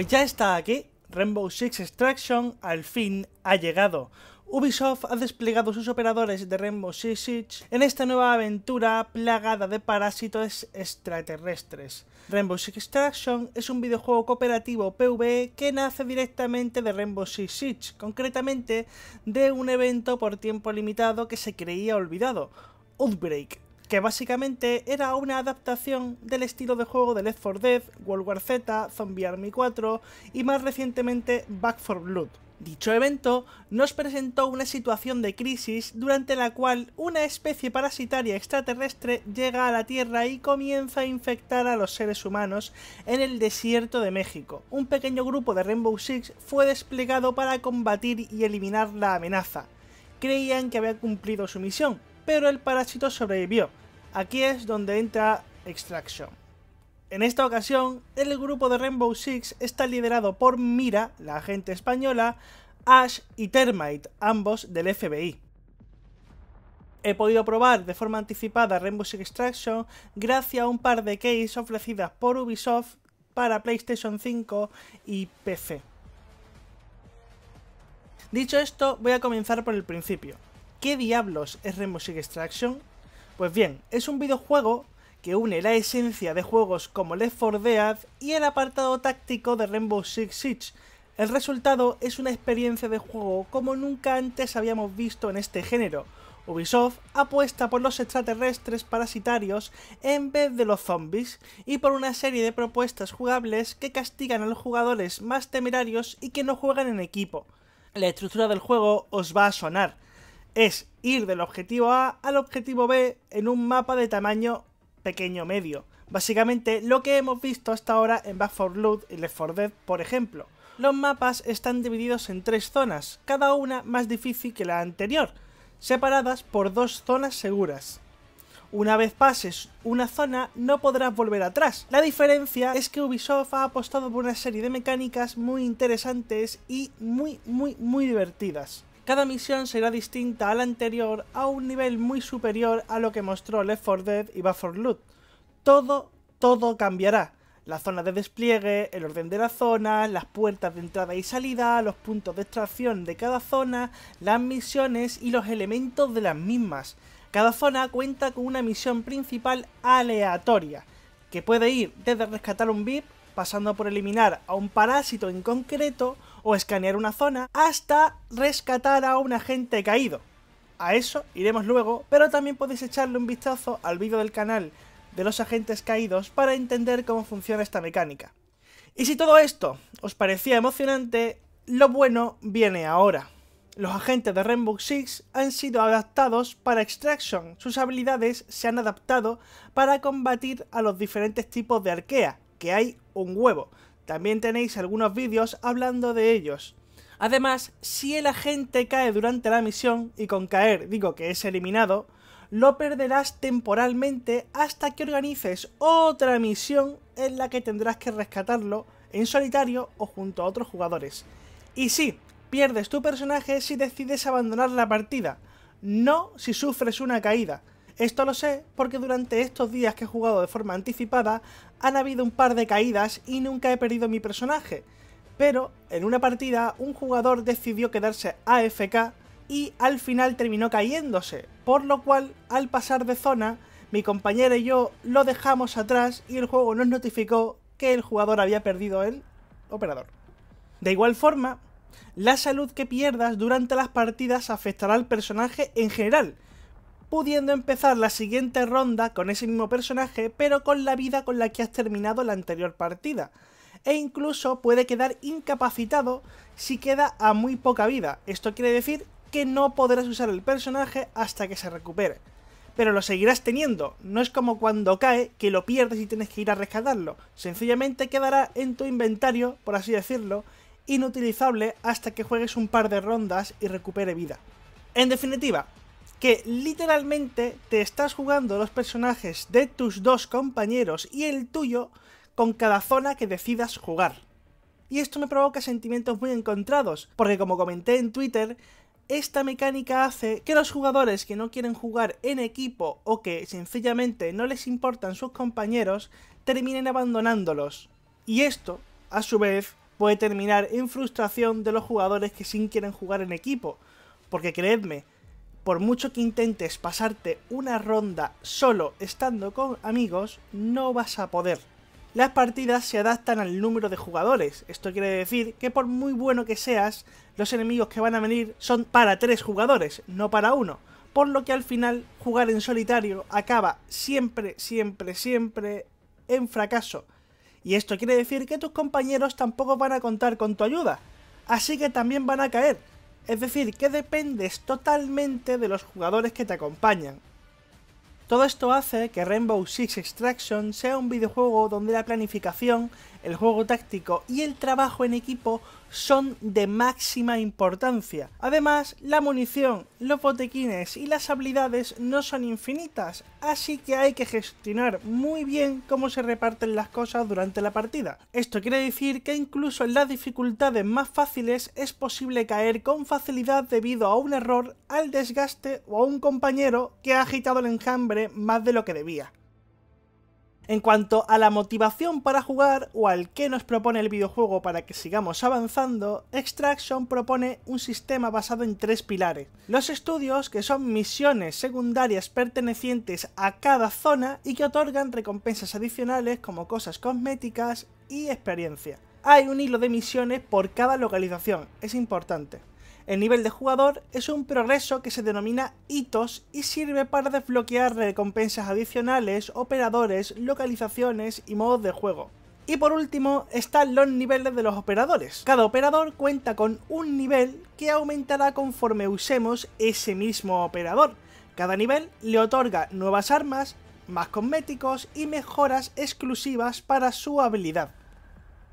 Pues ya está aquí, Rainbow Six Extraction al fin ha llegado. Ubisoft ha desplegado sus operadores de Rainbow Six Siege en esta nueva aventura plagada de parásitos extraterrestres. Rainbow Six Extraction es un videojuego cooperativo PvE que nace directamente de Rainbow Six Siege, concretamente de un evento por tiempo limitado que se creía olvidado, Outbreak, que básicamente era una adaptación del estilo de juego de Left 4 Dead, World War Z, Zombie Army 4 y más recientemente Back for Blood. Dicho evento nos presentó una situación de crisis durante la cual una especie parasitaria extraterrestre llega a la Tierra y comienza a infectar a los seres humanos en el desierto de México. Un pequeño grupo de Rainbow Six fue desplegado para combatir y eliminar la amenaza. Creían que había cumplido su misión, pero el parásito sobrevivió, Aquí es donde entra Extraction. En esta ocasión, el grupo de Rainbow Six está liderado por Mira, la agente española, Ash y Termite, ambos del FBI. He podido probar de forma anticipada Rainbow Six Extraction gracias a un par de keys ofrecidas por Ubisoft para PlayStation 5 y PC. Dicho esto, voy a comenzar por el principio. ¿Qué diablos es Rainbow Six Extraction? Pues bien, es un videojuego que une la esencia de juegos como Left 4 Dead y el apartado táctico de Rainbow Six Siege. El resultado es una experiencia de juego como nunca antes habíamos visto en este género. Ubisoft apuesta por los extraterrestres parasitarios en vez de los zombies y por una serie de propuestas jugables que castigan a los jugadores más temerarios y que no juegan en equipo. La estructura del juego os va a sonar es ir del objetivo A al objetivo B en un mapa de tamaño pequeño medio. Básicamente lo que hemos visto hasta ahora en Back 4 y Left 4 Dead, por ejemplo. Los mapas están divididos en tres zonas, cada una más difícil que la anterior, separadas por dos zonas seguras. Una vez pases una zona, no podrás volver atrás. La diferencia es que Ubisoft ha apostado por una serie de mecánicas muy interesantes y muy, muy, muy divertidas. Cada misión será distinta a la anterior a un nivel muy superior a lo que mostró Left 4 Dead y Back Loot. Todo, todo cambiará. La zona de despliegue, el orden de la zona, las puertas de entrada y salida, los puntos de extracción de cada zona, las misiones y los elementos de las mismas. Cada zona cuenta con una misión principal aleatoria, que puede ir desde rescatar un VIP, pasando por eliminar a un parásito en concreto, o escanear una zona, hasta rescatar a un agente caído. A eso iremos luego, pero también podéis echarle un vistazo al vídeo del canal de los agentes caídos para entender cómo funciona esta mecánica. Y si todo esto os parecía emocionante, lo bueno viene ahora. Los agentes de Rainbow Six han sido adaptados para Extraction. Sus habilidades se han adaptado para combatir a los diferentes tipos de arquea, que hay un huevo. También tenéis algunos vídeos hablando de ellos. Además, si el agente cae durante la misión, y con caer digo que es eliminado, lo perderás temporalmente hasta que organices otra misión en la que tendrás que rescatarlo en solitario o junto a otros jugadores. Y sí, pierdes tu personaje si decides abandonar la partida, no si sufres una caída. Esto lo sé porque durante estos días que he jugado de forma anticipada han habido un par de caídas y nunca he perdido mi personaje, pero en una partida un jugador decidió quedarse AFK y al final terminó cayéndose, por lo cual al pasar de zona mi compañero y yo lo dejamos atrás y el juego nos notificó que el jugador había perdido el operador. De igual forma, la salud que pierdas durante las partidas afectará al personaje en general, pudiendo empezar la siguiente ronda con ese mismo personaje, pero con la vida con la que has terminado la anterior partida. E incluso puede quedar incapacitado si queda a muy poca vida. Esto quiere decir que no podrás usar el personaje hasta que se recupere. Pero lo seguirás teniendo, no es como cuando cae que lo pierdes y tienes que ir a rescatarlo. Sencillamente quedará en tu inventario, por así decirlo, inutilizable hasta que juegues un par de rondas y recupere vida. En definitiva, que literalmente te estás jugando los personajes de tus dos compañeros y el tuyo con cada zona que decidas jugar. Y esto me provoca sentimientos muy encontrados, porque como comenté en Twitter, esta mecánica hace que los jugadores que no quieren jugar en equipo o que sencillamente no les importan sus compañeros terminen abandonándolos. Y esto, a su vez, puede terminar en frustración de los jugadores que sí quieren jugar en equipo, porque creedme, por mucho que intentes pasarte una ronda solo estando con amigos, no vas a poder. Las partidas se adaptan al número de jugadores, esto quiere decir que por muy bueno que seas, los enemigos que van a venir son para tres jugadores, no para uno, por lo que al final jugar en solitario acaba siempre, siempre, siempre en fracaso. Y esto quiere decir que tus compañeros tampoco van a contar con tu ayuda, así que también van a caer, es decir, que dependes totalmente de los jugadores que te acompañan. Todo esto hace que Rainbow Six Extraction sea un videojuego donde la planificación el juego táctico y el trabajo en equipo son de máxima importancia. Además, la munición, los botequines y las habilidades no son infinitas, así que hay que gestionar muy bien cómo se reparten las cosas durante la partida. Esto quiere decir que incluso en las dificultades más fáciles es posible caer con facilidad debido a un error, al desgaste o a un compañero que ha agitado el enjambre más de lo que debía. En cuanto a la motivación para jugar o al que nos propone el videojuego para que sigamos avanzando, Extraction propone un sistema basado en tres pilares. Los estudios, que son misiones secundarias pertenecientes a cada zona y que otorgan recompensas adicionales como cosas cosméticas y experiencia. Hay un hilo de misiones por cada localización, es importante. El nivel de jugador es un progreso que se denomina hitos y sirve para desbloquear recompensas adicionales, operadores, localizaciones y modos de juego. Y por último están los niveles de los operadores. Cada operador cuenta con un nivel que aumentará conforme usemos ese mismo operador. Cada nivel le otorga nuevas armas, más cosméticos y mejoras exclusivas para su habilidad.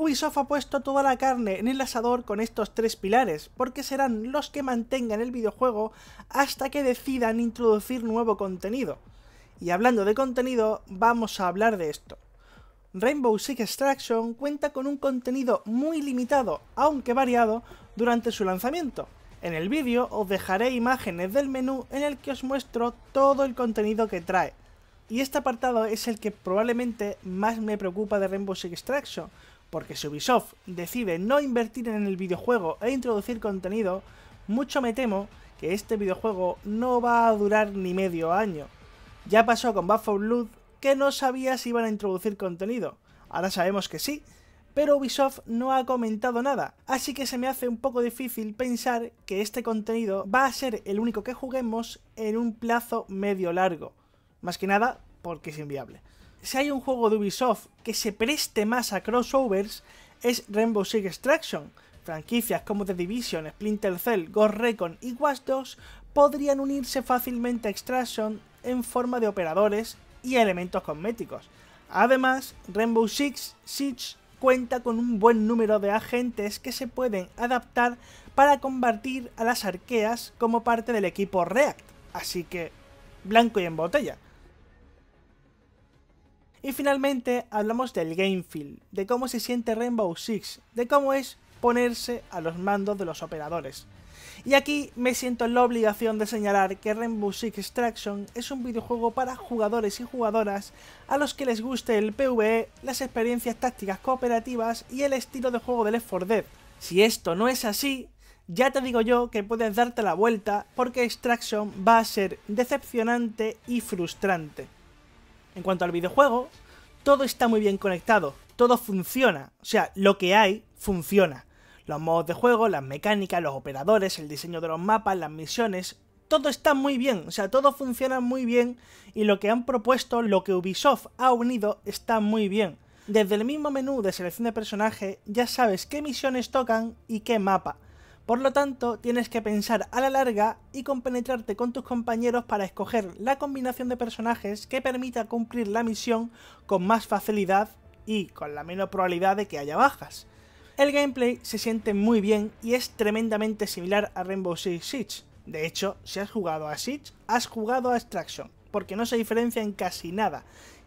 Ubisoft ha puesto toda la carne en el asador con estos tres pilares, porque serán los que mantengan el videojuego hasta que decidan introducir nuevo contenido. Y hablando de contenido, vamos a hablar de esto. Rainbow Six Extraction cuenta con un contenido muy limitado, aunque variado, durante su lanzamiento. En el vídeo os dejaré imágenes del menú en el que os muestro todo el contenido que trae. Y este apartado es el que probablemente más me preocupa de Rainbow Six Extraction, porque si Ubisoft decide no invertir en el videojuego e introducir contenido, mucho me temo que este videojuego no va a durar ni medio año. Ya pasó con Buffalo que no sabía si iban a introducir contenido. Ahora sabemos que sí, pero Ubisoft no ha comentado nada, así que se me hace un poco difícil pensar que este contenido va a ser el único que juguemos en un plazo medio largo. Más que nada porque es inviable si hay un juego de Ubisoft que se preste más a crossovers, es Rainbow Six Extraction. Franquicias como The Division, Splinter Cell, Ghost Recon y Watch Dogs podrían unirse fácilmente a Extraction en forma de operadores y elementos cosméticos. Además, Rainbow Six Siege cuenta con un buen número de agentes que se pueden adaptar para combatir a las arqueas como parte del equipo React, así que blanco y en botella. Y finalmente hablamos del game feel, de cómo se siente Rainbow Six, de cómo es ponerse a los mandos de los operadores. Y aquí me siento en la obligación de señalar que Rainbow Six Extraction es un videojuego para jugadores y jugadoras a los que les guste el PvE, las experiencias tácticas cooperativas y el estilo de juego del Left 4 Dead. Si esto no es así, ya te digo yo que puedes darte la vuelta porque Extraction va a ser decepcionante y frustrante en cuanto al videojuego, todo está muy bien conectado, todo funciona, o sea, lo que hay funciona. Los modos de juego, las mecánicas, los operadores, el diseño de los mapas, las misiones, todo está muy bien, o sea, todo funciona muy bien y lo que han propuesto, lo que Ubisoft ha unido, está muy bien. Desde el mismo menú de selección de personaje ya sabes qué misiones tocan y qué mapa. Por lo tanto, tienes que pensar a la larga y compenetrarte con tus compañeros para escoger la combinación de personajes que permita cumplir la misión con más facilidad y con la menor probabilidad de que haya bajas. El gameplay se siente muy bien y es tremendamente similar a Rainbow Six Siege. De hecho, si has jugado a Siege, has jugado a Extraction, porque no se diferencia en casi nada.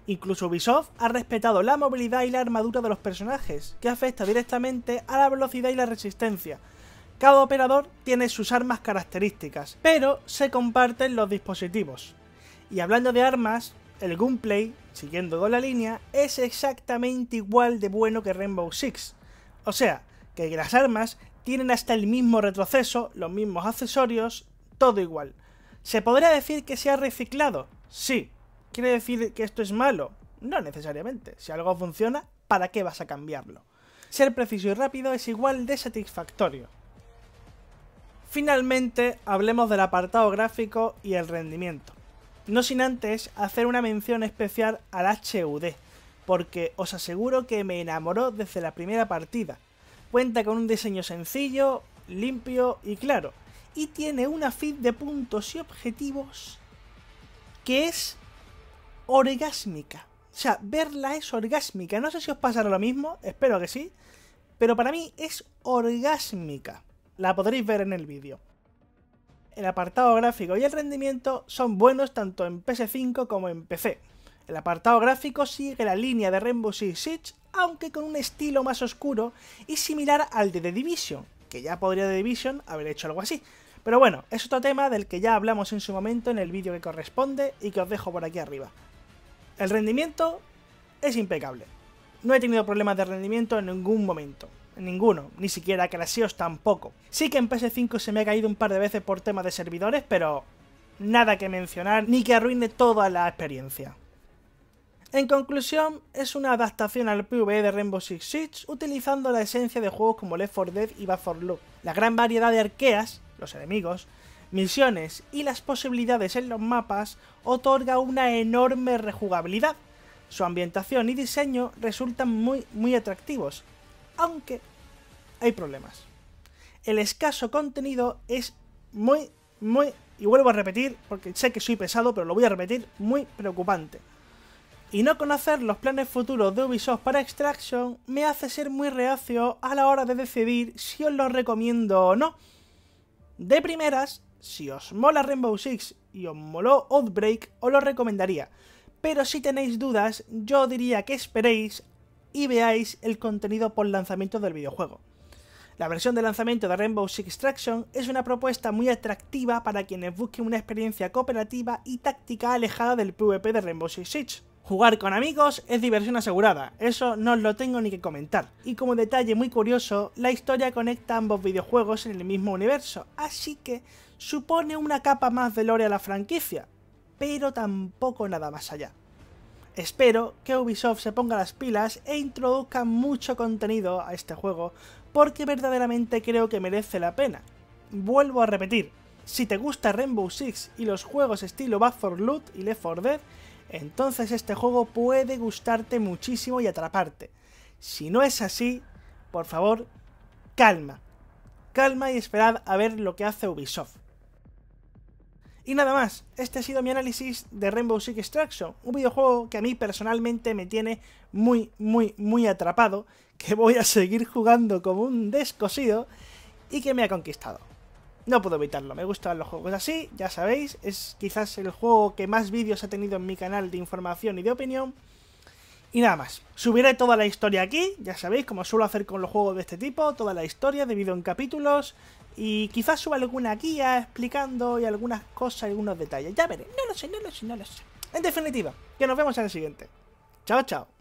Incluso Ubisoft ha respetado la movilidad y la armadura de los personajes, que afecta directamente a la velocidad y la resistencia, cada operador tiene sus armas características, pero se comparten los dispositivos. Y hablando de armas, el gunplay, siguiendo toda la línea, es exactamente igual de bueno que Rainbow Six. O sea, que las armas tienen hasta el mismo retroceso, los mismos accesorios, todo igual. ¿Se podría decir que se ha reciclado? Sí. ¿Quiere decir que esto es malo? No necesariamente. Si algo funciona, ¿para qué vas a cambiarlo? Ser preciso y rápido es igual de satisfactorio. Finalmente, hablemos del apartado gráfico y el rendimiento. No sin antes hacer una mención especial al HUD, porque os aseguro que me enamoró desde la primera partida. Cuenta con un diseño sencillo, limpio y claro, y tiene una feed de puntos y objetivos que es orgásmica. O sea, verla es orgásmica. No sé si os pasará lo mismo, espero que sí, pero para mí es orgásmica la podréis ver en el vídeo. El apartado gráfico y el rendimiento son buenos tanto en PS5 como en PC. El apartado gráfico sigue la línea de Rainbow Six Siege, aunque con un estilo más oscuro y similar al de The Division, que ya podría The Division haber hecho algo así. Pero bueno, es otro tema del que ya hablamos en su momento en el vídeo que corresponde y que os dejo por aquí arriba. El rendimiento es impecable. No he tenido problemas de rendimiento en ningún momento. Ninguno, ni siquiera Craseos tampoco. Sí que en PS5 se me ha caído un par de veces por tema de servidores, pero nada que mencionar ni que arruine toda la experiencia. En conclusión, es una adaptación al PvE de Rainbow Six Siege utilizando la esencia de juegos como Left 4 Dead y Back 4 Loop, la gran variedad de arqueas, los enemigos, misiones y las posibilidades en los mapas otorga una enorme rejugabilidad. Su ambientación y diseño resultan muy, muy atractivos, aunque hay problemas. El escaso contenido es muy, muy, y vuelvo a repetir, porque sé que soy pesado, pero lo voy a repetir, muy preocupante. Y no conocer los planes futuros de Ubisoft para Extraction me hace ser muy reacio a la hora de decidir si os lo recomiendo o no. De primeras, si os mola Rainbow Six y os moló Outbreak, os lo recomendaría. Pero si tenéis dudas, yo diría que esperéis y veáis el contenido por lanzamiento del videojuego. La versión de lanzamiento de Rainbow Six Extraction es una propuesta muy atractiva para quienes busquen una experiencia cooperativa y táctica alejada del PvP de Rainbow Six Siege. Jugar con amigos es diversión asegurada, eso no os lo tengo ni que comentar. Y como detalle muy curioso, la historia conecta ambos videojuegos en el mismo universo, así que supone una capa más de lore a la franquicia, pero tampoco nada más allá. Espero que Ubisoft se ponga las pilas e introduzca mucho contenido a este juego, porque verdaderamente creo que merece la pena. Vuelvo a repetir, si te gusta Rainbow Six y los juegos estilo Back for Loot y Left 4 Dead, entonces este juego puede gustarte muchísimo y atraparte. Si no es así, por favor, calma. Calma y esperad a ver lo que hace Ubisoft. Y nada más, este ha sido mi análisis de Rainbow Six Extraction, un videojuego que a mí personalmente me tiene muy, muy, muy atrapado, que voy a seguir jugando como un descosido y que me ha conquistado. No puedo evitarlo, me gustan los juegos así, ya sabéis, es quizás el juego que más vídeos ha tenido en mi canal de información y de opinión, y nada más, subiré toda la historia aquí, ya sabéis, como suelo hacer con los juegos de este tipo, toda la historia debido en capítulos, y quizás suba alguna guía explicando y algunas cosas, algunos detalles, ya veré, no lo sé, no lo sé, no lo sé. En definitiva, que nos vemos en el siguiente. Chao, chao.